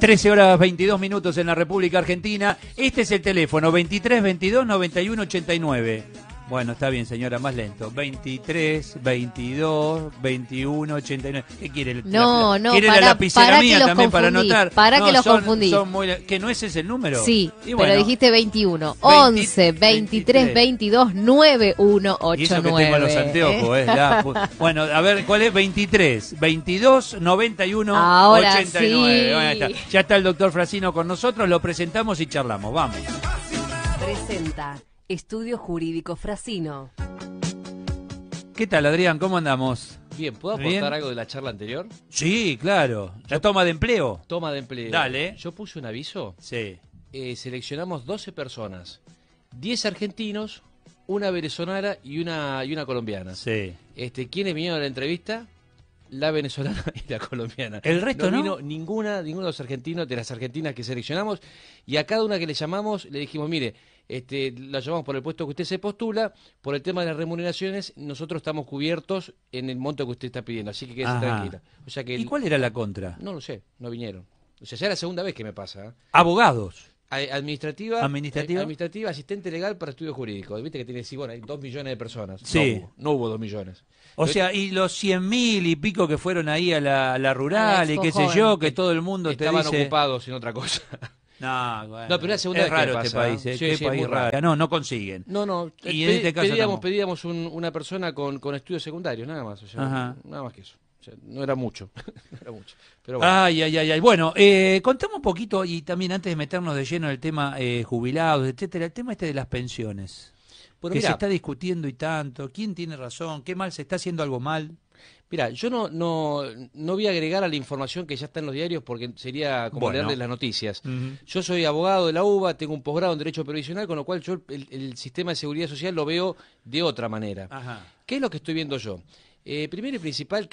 13 horas 22 minutos en la República Argentina. Este es el teléfono 23 22 91 89. Bueno, está bien, señora, más lento. 23, 22, 21, 89. ¿Qué quiere el No, no, quiere para, la lapicera mía también para anotar. Para no, que los que no ese es el número. Sí, pero dijiste 21. 11, 23, 22, 9, 1, eso Que tengo los anteojos, ¿eh? bueno, a ver, ¿cuál es? 23, 22, 91, Ahora Sí. está. Ya está el doctor Frasino con nosotros, lo presentamos y charlamos. Vamos. Presenta. Estudio Jurídico Frasino. ¿Qué tal, Adrián? ¿Cómo andamos? Bien, ¿puedo aportar algo de la charla anterior? Sí, claro. ¿La toma de empleo? Toma de empleo. Dale. Yo puse un aviso. Sí. Eh, seleccionamos 12 personas. 10 argentinos, una venezolana y una, y una colombiana. Sí. Este, ¿Quiénes vinieron a la entrevista? La venezolana y la colombiana. El resto no. vino ninguna, ninguno de los argentinos, de las argentinas que seleccionamos. Y a cada una que le llamamos le dijimos, mire, este, la llamamos por el puesto que usted se postula, por el tema de las remuneraciones, nosotros estamos cubiertos en el monto que usted está pidiendo, así que quédese tranquila. O sea que ¿Y cuál era la contra? No lo sé, no vinieron. O sea, ya es la segunda vez que me pasa. ¿eh? Abogados. Administrativa, eh, administrativa, administrativa, asistente legal para estudios jurídicos. Viste que tiene, sí, bueno, hay dos millones de personas. Sí. No hubo, no dos millones. O sea, y los cien mil y pico que fueron ahí a la, rural y qué sé yo, que todo el mundo Estaban te ocupados en otra cosa. No, bueno, no, pero la segunda es vez raro este país, eh, raro. No, no consiguen. No, no. Y en este caso pedíamos, pedíamos un, una persona con, con, estudios secundarios, nada más. nada más que eso. O sea, no era mucho. era mucho. Pero bueno. Ay, ay, ay, ay. Bueno, eh, un poquito, y también antes de meternos de lleno en el tema eh, jubilados, etcétera, el tema este de las pensiones. Pero que se está discutiendo y tanto, quién tiene razón, qué mal se está haciendo algo mal. Mira, yo no, no, voy a agregar a la información que ya está en los diarios porque sería como leerles las noticias. Yo soy abogado de la UBA, tengo un posgrado en Derecho Provisional, con lo cual yo el, sistema de seguridad social lo veo de otra manera. ¿Qué es lo que estoy viendo yo? Eh, primero y principal,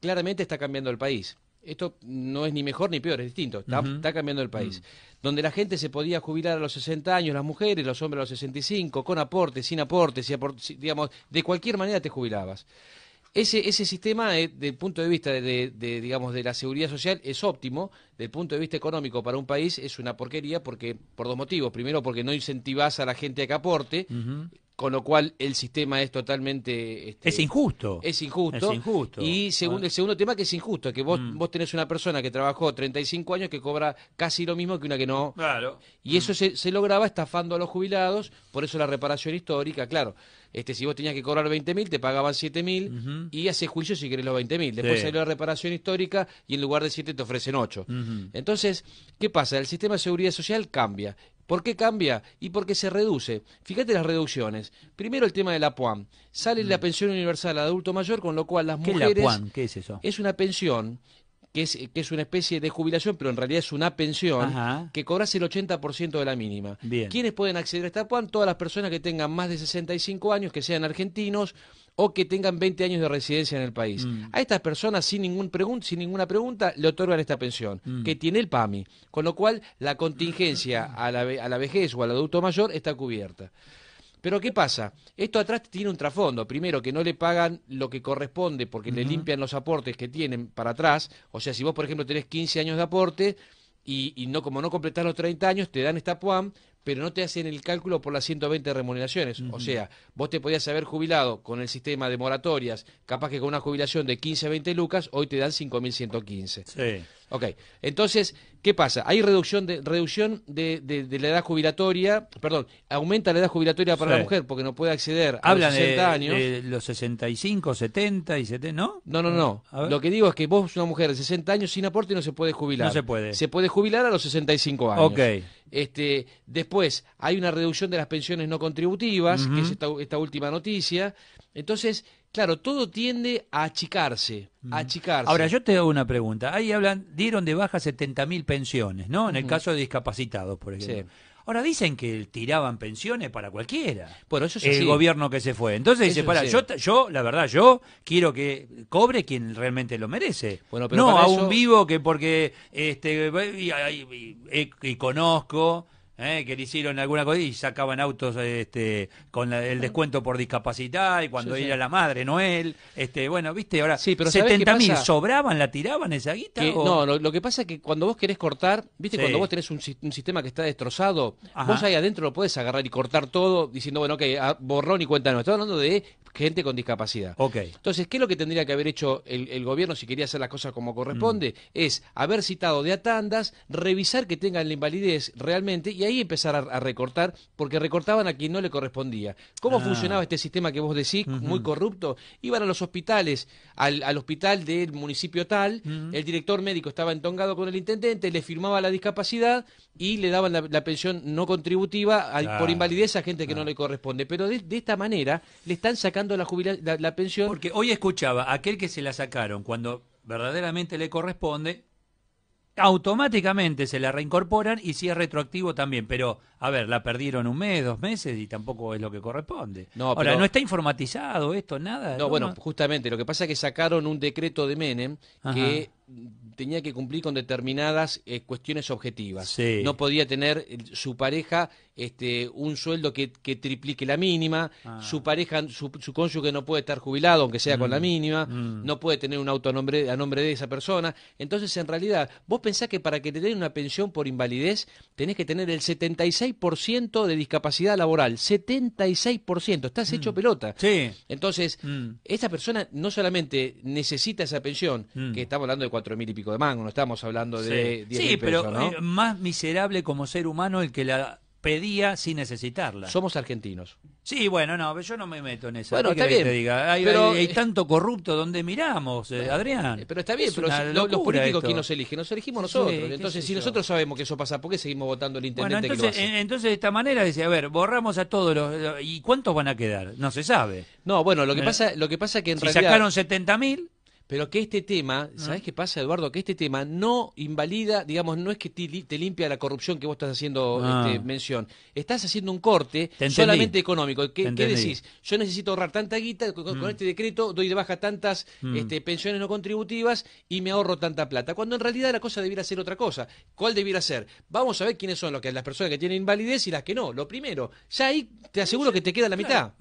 claramente está cambiando el país esto no es ni mejor ni peor, es distinto, está, cambiando el país, mm. donde la gente se podía jubilar a los 60 años, las mujeres, los hombres a los 65, con aportes, sin aportes, digamos, de cualquier manera te jubilabas. Ese, ese sistema, eh, desde el punto de vista de, digamos, de la seguridad social, es óptimo, del punto de vista económico para un país es una porquería porque por dos motivos. Primero, porque no incentivás a la gente a que aporte, con lo cual el sistema es totalmente... Este, es injusto. Es injusto. Es injusto. Y segundo, ah. el segundo tema que es injusto, ...es que vos, mm. vos tenés una persona que trabajó 35 años que cobra casi lo mismo que una que no. Claro. Y eso mm. se, lograba estafando a los jubilados, por eso la reparación histórica, claro este si vos tenías que cobrar 20.000... mil, te pagaban 7.000... mil y haces juicio si querés los 20.000... mil. Después salió la reparación histórica y en lugar de 7 te ofrecen 8. Entonces, ¿qué pasa? El sistema de seguridad social cambia. ¿Por qué cambia? Y porque se reduce. Fíjate las reducciones. Primero el tema de la PUAM. Sale la mm. pensión universal al adulto mayor, con lo cual las mujeres... Es PUAM? ¿Qué es eso? Es una pensión que es, que es, una especie de jubilación, pero en realidad es una pensión, que cobras el 80% de la mínima. ¿Quiénes pueden acceder a esta PUAN? Todas las personas que tengan más de 65 años, que sean argentinos, o que tengan 20 años de residencia en el país. Mm. A estas personas, sin, ningún sin ninguna pregunta, le otorgan esta pensión, mm. que tiene el PAMI. Con lo cual, la contingencia a la, a la vejez o al adulto mayor está cubierta. Pero ¿qué pasa? Esto atrás tiene un trasfondo. Primero, que no le pagan lo que corresponde porque le limpian los aportes que tienen para atrás. O sea, si vos, por ejemplo, tenés 15 años de aporte y, no como no completás los 30 años, te dan esta PUAM pero no te hacen el cálculo por las 120 remuneraciones. O sea, vos te podías haber jubilado con el sistema de moratorias, capaz que con una jubilación de 15 a 20 lucas, hoy te dan 5.115. Sí. Ok, entonces, ¿qué pasa? Hay reducción de reducción de, la edad jubilatoria, perdón, aumenta la edad jubilatoria para la mujer porque no puede acceder a los 60 años. años. De los 65, 70 y 70, ¿no? No, no, no. Lo que digo es que vos, una mujer de 60 años sin aporte, no se puede jubilar. No se puede. Se puede jubilar a los 65 años. Ok. Este, después, hay una reducción de las pensiones no contributivas, que es esta, esta última noticia. Entonces, Claro, todo tiende a achicarse, a achicarse. Ahora, yo te hago una pregunta. Ahí hablan, dieron de baja 70.000 pensiones, ¿no? En el caso de discapacitados, por ejemplo. Ahora dicen que tiraban pensiones para cualquiera. Bueno, eso es El gobierno que se fue. Entonces dice, para, yo, yo, la verdad, yo quiero que cobre quien realmente lo merece. Bueno, pero no a un vivo que porque este, y conozco ¿Eh? que le hicieron alguna cosa y sacaban autos este, con el descuento por discapacidad y cuando era la madre, Noel, Este, bueno, viste, ahora sí, pero 70 mil, ¿sobraban, la tiraban esa guita? No, lo, que pasa es que cuando vos querés cortar, viste, cuando vos tenés un, sistema que está destrozado, vos ahí adentro lo podés agarrar y cortar todo diciendo, bueno, ok, borrón y cuenta no, estamos hablando de gente con discapacidad. Okay. Entonces, ¿qué es lo que tendría que haber hecho el, gobierno si quería hacer las cosas como corresponde? Mm. Es haber citado de atandas, revisar que tengan la invalidez realmente y ahí empezar a, recortar, porque recortaban a quien no le correspondía. ¿Cómo ah. funcionaba este sistema que vos decís, muy corrupto? Iban a los hospitales, al, hospital del municipio tal, el director médico estaba entongado con el intendente, le firmaba la discapacidad y le daban la, pensión no contributiva por invalidez a gente que no ah. le corresponde. Pero de esta manera le están sacando la, pensión. Porque hoy escuchaba, aquel que se la sacaron cuando verdaderamente le corresponde, automáticamente se la reincorporan y si es retroactivo también. Pero, a ver, la perdieron un mes, dos meses y tampoco es lo que corresponde. No, Ahora, no está informatizado esto, nada. No, bueno, justamente lo que pasa es que sacaron un decreto de Menem que tenía que cumplir con determinadas eh, cuestiones objetivas. No podía tener eh, su pareja este, un sueldo que, triplique la mínima, ah. su pareja, su, su, cónyuge no puede estar jubilado, aunque sea con la mm, mínima, mm. no puede tener un auto a nombre, de esa persona. Entonces, en realidad, vos pensás que para que te den una pensión por invalidez, tenés que tener el 76% de discapacidad laboral, 76%, estás hecho mm. pelota. Entonces, esa persona no solamente necesita esa pensión, que estamos hablando de cuatro mil y pico de mango, no estamos hablando de... Sí, 10 sí pero eh, más miserable como ser humano el que la pedía sin necesitarla. Somos argentinos. Sí, bueno, no, yo no me meto en eso. Bueno, está bien. Hay, eh, tanto corrupto donde miramos, eh, Adrián. Pero está bien, pero los políticos que nos elige, nos elegimos nosotros. entonces, si nosotros sabemos que eso pasa, ¿por qué seguimos votando el intendente entonces, que lo Entonces, de esta manera dice, a ver, borramos a todos los... ¿Y cuántos van a quedar? No se sabe. No, bueno, lo que pasa lo que pasa que en si realidad... sacaron 70.000... Pero que este tema, ¿Mm? ¿sabes qué pasa, Eduardo? Que este tema no invalida, digamos, no es que te, limpia la corrupción que vos estás haciendo ah. este, mención. Estás haciendo un corte solamente económico. ¿Qué, decís? Yo necesito ahorrar tanta guita, con, mm. este decreto doy de baja tantas mm. este, pensiones no contributivas y me ahorro tanta plata. Cuando en realidad la cosa debiera ser otra cosa. ¿Cuál debiera ser? Vamos a ver quiénes son los que, las personas que tienen invalidez y las que no. Lo primero. Ya ahí te aseguro que te queda la mitad.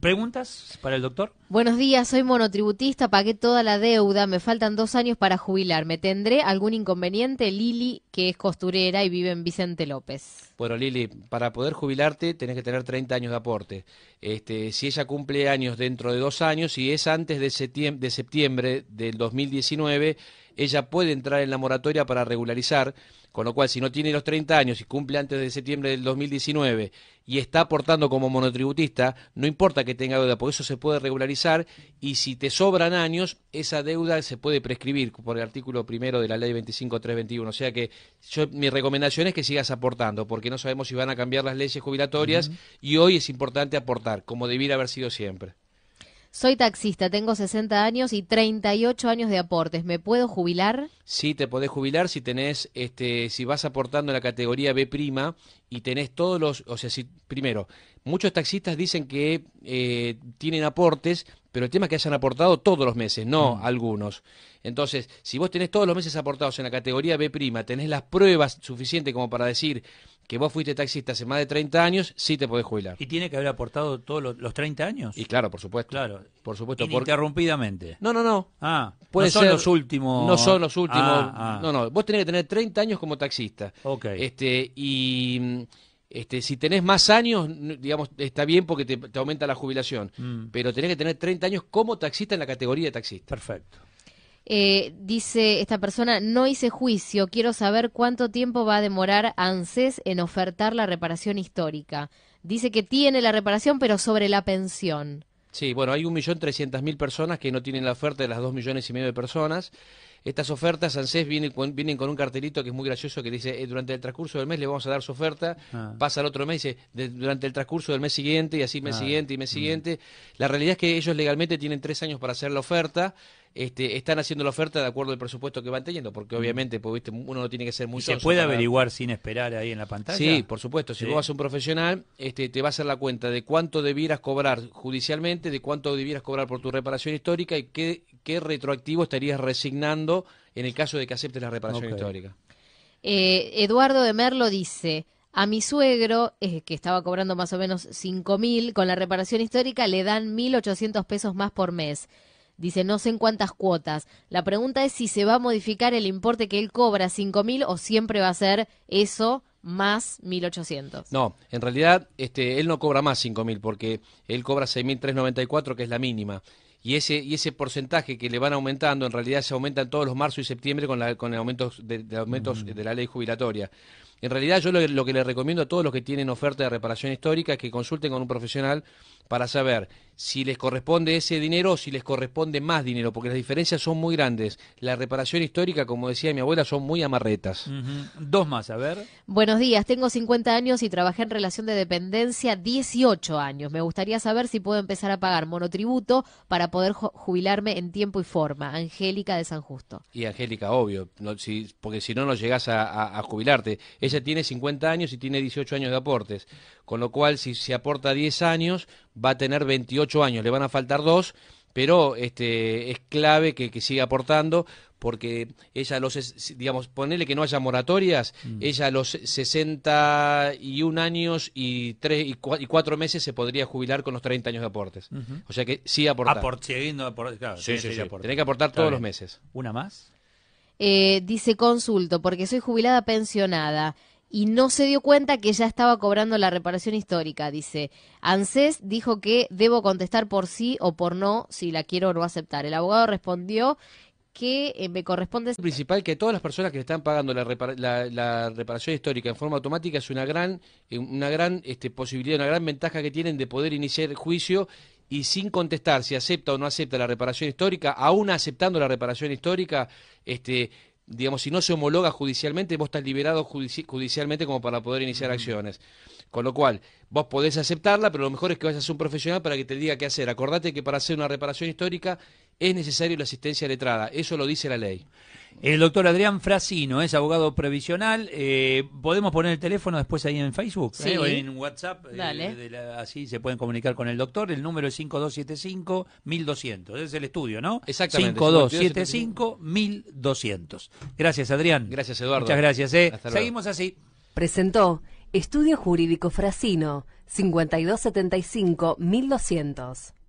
¿Preguntas para el doctor? Buenos días, soy monotributista, pagué toda la deuda, me faltan dos años para jubilarme. ¿Tendré algún inconveniente? Lili, que es costurera y vive en Vicente López. Bueno, Lili, para poder jubilarte tenés que tener 30 años de aporte. Este, si ella cumple años dentro de dos años, y es antes de septiembre, de septiembre del 2019, ella puede entrar en la moratoria para regularizar, con lo cual si no tiene los 30 años y cumple antes de septiembre del 2019 y está aportando como monotributista, no importa que tenga deuda, por eso se puede regularizar y si te sobran años, esa deuda se puede prescribir por el artículo primero de la ley 25321. O sea que yo, mi recomendación es que sigas aportando, porque no sabemos si van a cambiar las leyes jubilatorias y hoy es importante aportar, como debiera haber sido siempre. Soy taxista, tengo 60 años y 38 años de aportes. ¿Me puedo jubilar? Sí, te podés jubilar si tenés, este, si vas aportando en la categoría B' y tenés todos los, o sea, si, primero, muchos taxistas dicen que eh, tienen aportes, pero el tema es que hayan aportado todos los meses, no mm. algunos. Entonces, si vos tenés todos los meses aportados en la categoría B', tenés las pruebas suficientes como para decir, que vos fuiste taxista hace más de 30 años, sí te podés jubilar. ¿Y tiene que haber aportado todos los, 30 años? Y claro, por supuesto. Claro. Por supuesto. interrumpidamente No, no, no. Ah, no son los últimos. No son los últimos. Ah, ah. No, no. Vos tenés que tener 30 años como taxista. Ok. Este, y... Este, si tenés más años, digamos, está bien porque te, aumenta la jubilación, mm. pero tenés que tener 30 años como taxista en la categoría de taxista. Perfecto. Eh, dice esta persona, no hice juicio, quiero saber cuánto tiempo va a demorar ANSES en ofertar la reparación histórica. Dice que tiene la reparación, pero sobre la pensión. Sí, bueno, hay un millón trescientas mil personas que no tienen la oferta de las dos millones y medio de personas estas ofertas, ANSES viene, vienen con un cartelito que es muy gracioso que dice, eh, durante el transcurso del mes le vamos a dar su oferta, ah. pasa el otro mes y dice, durante el transcurso del mes siguiente y así mes ah. siguiente y mes mm. siguiente. La realidad es que ellos legalmente tienen tres años para hacer la oferta. Este, están haciendo la oferta de acuerdo al presupuesto que van teniendo, porque mm. obviamente pues, uno no tiene que ser muy... ¿Se puede averiguar sin esperar ahí en la pantalla? Sí, por supuesto. Si vos vas a un profesional, este, te va a hacer la cuenta de cuánto debieras cobrar judicialmente, de cuánto debieras cobrar por tu reparación histórica y qué qué retroactivo estarías resignando en el caso de que acepte la reparación histórica. Eh, Eduardo de Merlo dice, a mi suegro, eh, que estaba cobrando más o menos 5.000, con la reparación histórica le dan 1.800 pesos más por mes. Dice, no sé en cuántas cuotas. La pregunta es si se va a modificar el importe que él cobra, 5.000, o siempre va a ser eso más 1.800. No, en realidad este, él no cobra más 5.000 porque él cobra 6.394, que es la mínima y ese, y ese porcentaje que le van aumentando, en realidad se aumentan todos los marzo y septiembre con, la, con aumentos, de, aumentos de la ley jubilatoria. En realidad yo lo, que les recomiendo a todos los que tienen oferta de reparación histórica es que consulten con un profesional para saber si les corresponde ese dinero o si les corresponde más dinero, porque las diferencias son muy grandes. La reparación histórica, como decía mi abuela, son muy amarretas. Dos más, a ver. Buenos días, tengo 50 años y trabajé en relación de dependencia 18 años. Me gustaría saber si puedo empezar a pagar monotributo para poder jubilarme en tiempo y forma. Angélica de San Justo. Y Angélica, obvio, no, porque si no, no llegás a, jubilarte ella tiene 50 años y tiene 18 años de aportes, con lo cual si se aporta 10 años va a tener 28 años, le van a faltar dos, pero este, es clave que, siga aportando porque ella los, digamos, ponerle que no haya moratorias, mm. ella a los 61 años y, tres, y, cuatro meses se podría jubilar con los 30 años de aportes. O sea que sí aportar. tiene claro, sí, que aportar todos los meses. ¿Una más? Eh, dice consulto, porque soy jubilada pensionada y no se dio cuenta que ya estaba cobrando la reparación histórica, dice. ANSES dijo que debo contestar por sí o por no si la quiero o no aceptar. El abogado respondió que eh, me corresponde... principal que todas las personas que están pagando la, reparación histórica en forma automática es una gran, eh, una gran este, posibilidad, una gran ventaja que tienen de poder iniciar el juicio y sin contestar si acepta o no acepta la reparación histórica, aún aceptando la reparación histórica, este, digamos, si no se homologa judicialmente, vos estás liberado judicialmente como para poder iniciar mm. acciones. Con lo cual, vos podés aceptarla, pero lo mejor es que vayas a un profesional para que te diga qué hacer. Acordate que para hacer una reparación histórica es necesario la asistencia letrada, eso lo dice la ley. El doctor Adrián Frasino es abogado previsional. Eh, ¿Podemos poner el teléfono después ahí en Facebook sí. Eh, o en WhatsApp? Eh, así se pueden comunicar con el doctor. El número es 5275-1200. Es el estudio, ¿no? Exactamente. 5275-1200. Gracias, Adrián. Gracias, Eduardo. Muchas gracias. Seguimos así. Presentó Estudio Jurídico Frasino, 5275-1200.